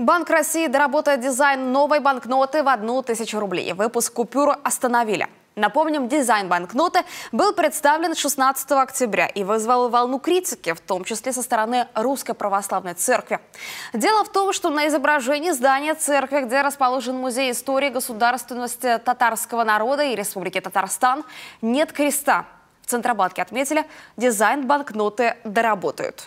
Банк России доработает дизайн новой банкноты в одну тысячу рублей. Выпуск купюр остановили. Напомним, дизайн банкноты был представлен 16 октября и вызвал волну критики, в том числе со стороны Русской Православной Церкви. Дело в том, что на изображении здания церкви, где расположен Музей истории государственности татарского народа и Республики Татарстан, нет креста. В Центробанке отметили, дизайн банкноты доработают.